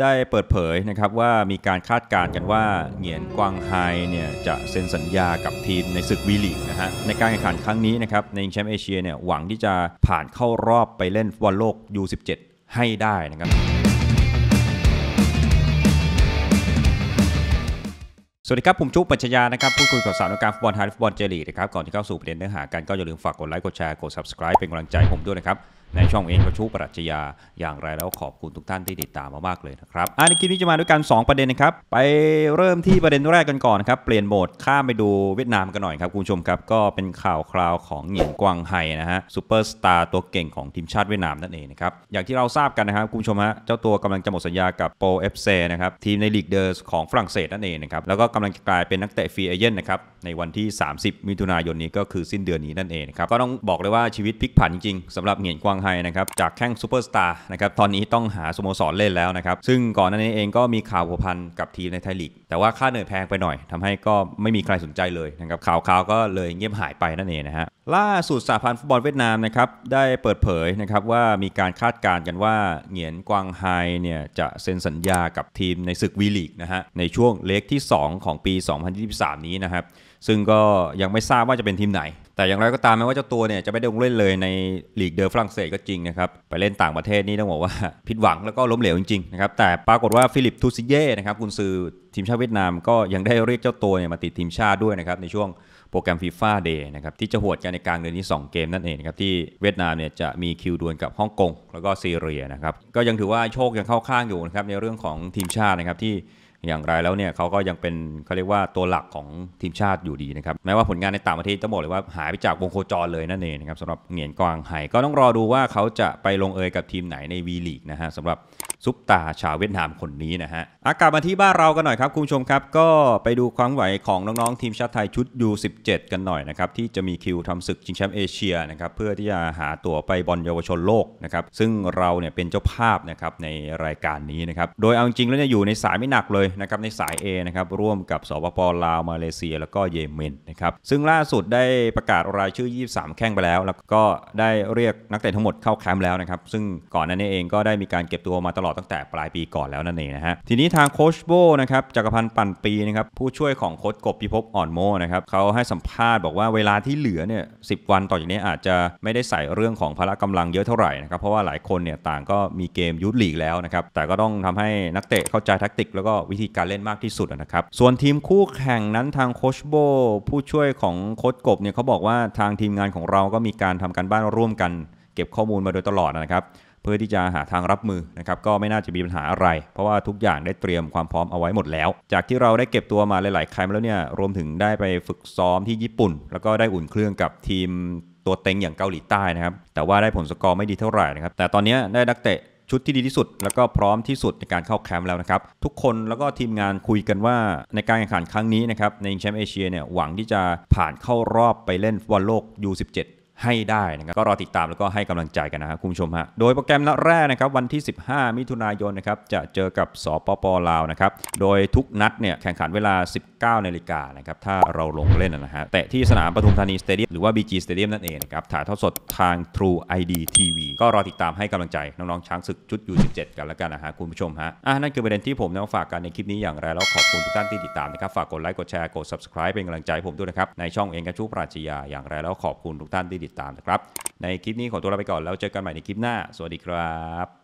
ได้เปิดเผยนะครับว่ามีการคาดการณ์กันว่าเหงียนกวางไฮเนี่ยจะเซ็นสัญญากับทีมในศึกวีลีกนะฮะในการแข่งขันครั้งนี้นะครับในแชมป์เอเชียเนี่ยหวังที่จะผ่านเข้ารอบไปเล่นฟุตบอลโลก U17 ให้ได้นะครับ สวัสดีครับ ผมจุ๊บปัญชยานะครับพูดคุยกับสาวนักการฟุตบอลไทยฟุตบอลเจลีนะครับก่อนที่เข้าสู่ประเด็นเนื้อหากันก็อย่าลืมฝากกดไลค์กดแชร์กด subscribe เป็นกำลังใจผมด้วยนะครับในช่องเองประชุปรัชญาอย่างไรแล้วขอบคุณทุกท่านที่ติดตามมามากเลยนะครับอันนี้คลิปนี้จะมาด้วยกัน2ประเด็นนะครับไปเริ่มที่ประเด็นแรกกันก่อนครับเปลี่ยนโหมดข้ามไปดูเวียดนามกันหน่อยครับคุณผู้ชมครับก็เป็นข่าวคราวของเหงียนกวางไฮนะฮะซูเปอร์สตาร์ตัวเก่งของทีมชาติเวียดนามนั่นเองนะครับอย่างที่เราทราบกันนะครับคุณผู้ชมฮะเจ้าตัวกำลังจะหมดสัญญากับโปรเอฟเซนะครับทีมในลีกเดอร์ของฝรั่งเศสนั่นเองนะครับแล้วก็กำลังจะกลายเป็นนักเตะฟรีเอเจนต์นะครับในวันที่ 30 มิถุนายนนี้ก็คือสิ้นเดือนนี้นั่นเองครับก็ต้องบอกเลยว่าชีวิตพลิกผันจริง สำหรับเหงียนกวางางไฮนะครับจากแข้งซูเปอร์สตาร์นะครับ ตอนนี้ต้องหาสโมสรเล่นแล้วนะครับ ซึ่งก่อนหน้านี้เองก็มีข่าวผัวพันกับทีมในไทยลีก แต่ว่าค่าเหนื่อยแพงไปหน่อยทำให้ก็ไม่มีใครสนใจเลยนะครับ ข่าวข่าวก็เลยเงียบหายไปนั่นเองนะฮะ ล่าสุดสหพันธ์ฟุตบอลเวียดนามนะครับ ได้เปิดเผยนะครับว่ามีการคาดการณ์กันว่าเหงียนกวางไฮ เนี่ย จะเซ็นสัญญากับทีมในศึกวีลีกนะฮะ ในช่วงเล็กที่ 2 ของปี 2023 นี้นะครับ ซึ่งก็ยังไม่ทราบว่าจะเป็นทีมไหนแต่อย่างไรก็ตามแม้ว่าเจ้าตัวเนี่ยจะไม่ได้ลงเล่นเลยในหลีกเดอฝรั่งเศสก็จริงนะครับ ไปเล่นต่างประเทศนี่ต้องบอกว่าผิดหวังแล้วก็ล้มเหลวจริงๆนะครับแต่ปรากฏว่า ฟิลิปทูซิเย่นะครับกุนซือทีมชาติเวียดนามก็ยังได้เรียกเจ้าตัวเนี่ยมาติดทีมชาติด้วยนะครับ ในช่วงโปรแกรมฟีฟ่าเดย์นะครับ ที่จะหวดกันในกลางเดือนนี้2เกมนั่นเองนะครับที่เวียดนามเนี่ยจะมีคิวดวลกับฮ่องกงแล้วก็ซีเรียนะครับก็ยังถือว่าโชคยังเข้าข้างอยู่นะครับในเรื่องของทีมชาตินะครับที่อย่างไรแล้วเนี่ยเขาก็ยังเป็นเขาเรียกว่าตัวหลักของทีมชาติอยู่ดีนะครับแม้ว่าผลงานในต่างประเทศต้องบอกเลยว่าหายไปจากวงโคจรเลยนั่นเองนะครับสำหรับเหงียนกวางไห่ก็ต้องรอดูว่าเขาจะไปลงเอยกับทีมไหนในวีลีกนะฮะสำหรับซุปตาชาวเวียดนามคนนี้นะฮะ อากาศมาที่บ้านเรากันหน่อยครับคุณผู้ชมครับ ก็ไปดูความไหวของน้อง ๆ ทีมชาติไทยชุด U17 กันหน่อยนะครับที่จะมีคิวทำศึกชิงแชมป์เอเชียนะครับเพื่อที่จะหาตั๋วไปบอลเยาวชนโลกนะครับซึ่งเราเนี่ยเป็นเจ้าภาพนะครับในรายการนี้นะครับ โดยเอาจริงแล้วเนี่ยอยู่ในสายไม่หนักเลยนะครับในสาย A นะครับ ร่วมกับสปปลาวมาเลเซียแล้วก็เยเมนนะครับซึ่งล่าสุดได้ประกาศรายชื่อ 23 แข้งไปแล้ว แล้วก็ได้เรียกนักเตะทั้งหมดเข้าแคมป์แล้วนะครับ ซึ่งก่อนหน้านี้เองก็ได้มีการเก็บตัวมาตลอดอตั้งแต่ปลายปีก่อนแล้วนั่นเองนะฮะ ทีนี้ทางโคชโบนะครับจักรพันธ์ปั่นปีนะครับ ผู้ช่วยของโคชกบพิภพอ่อนโมนะครับเขาให้สัมภาษณ์บอกว่าเวลาที่เหลือเนี่ยสิวันต่อจากนี้อาจจะไม่ได้ใส่เรื่องของพละกำลังเยอะเท่าไหร่นะครับ เพราะว่าหลายคนเนี่ยต่างก็มีเกมยุทธลีกแล้วนะครับ แต่ก็ต้องทำให้นักเตะเข้าใจแทคติก แล้วก็วิธีการเล่นมากที่สุดนะครับ ส่วนทีมคู่แข่งนั้นทางโคชโบผู้ช่วยของโคชกบเนี่ยเขาบอกว่าทางทีมงานของเราก็มีการทำการบ้านร่วมกัน เก็บข้อมูลมาโดยตลอดนะครับเพื่อที่จะหาทางรับมือนะครับก็ไม่น่าจะมีปัญหาอะไรเพราะว่าทุกอย่างได้เตรียมความพร้อมเอาไว้หมดแล้ว จากที่เราได้เก็บตัวมาหลายๆครั้งแล้วเนี่ยรวมถึงได้ไปฝึกซ้อมที่ญี่ปุ่น แล้วก็ได้อุ่นเครื่องกับทีมตัวเต็งอย่างเกาหลีใต้นะครับแต่ว่าได้ผลสกอร์ไม่ดีเท่าไหร่นะครับแต่ตอนนี้ได้นักเตะชุดที่ดีที่สุด แล้วก็พร้อมที่สุดในการเข้าแคมป์แล้วนะครับทุกคนแล้วก็ทีมงานคุยกันว่าในการแข่งขันครั้งนี้นะครับในแชมป์เอเชียเนี่ยหวังที่จะผ่านเข้ารอบไปเล่นฟุตบอลโลก U17 ให้ได้นะครับก็รอติดตามแล้วก็ให้กำลังใจกันนะครับคุณผู้ชมฮะโดยโปรแกรมนัดแรกนะครับ วันที่ 15 มิถุนายนนะครับ จะเจอกับสปปลาวนะครับ โดยทุกนัดเนี่ย แข่งขันเวลา 19นาฬิกานะครับถ้าเราลงเล่นนะฮะแต่ที่สนามปทุมธานีสเตเดียมหรือว่า BG สเตเดียมนั่นเองนะครับถ่ายทอดสดทาง True ID TV ก็รอติดตามให้กำลังใจ น้องๆช้างศึกชุด U17 กันแล้วกันนะฮะคุณผู้ชมฮะอ่ะนั่นคือประเด็นที่ผมนำฝากกันในคลิปนี้อย่างไรแล้วขอบคุณทุกท่านที่ติดตามนะครับฝากกดไลค์กดแชร์กด subscribe เป็นกำลังใจผมด้วยนะครับในช่องเองกัชูปราชญาอย่างไรแล้วขอบคุณทุกท่านที่ติดติดตามนะครับในคลิปนี้ขอตัวลาไปก่อน แล้วเจอกันใหม่ในคลิปหน้า สวัสดีครับ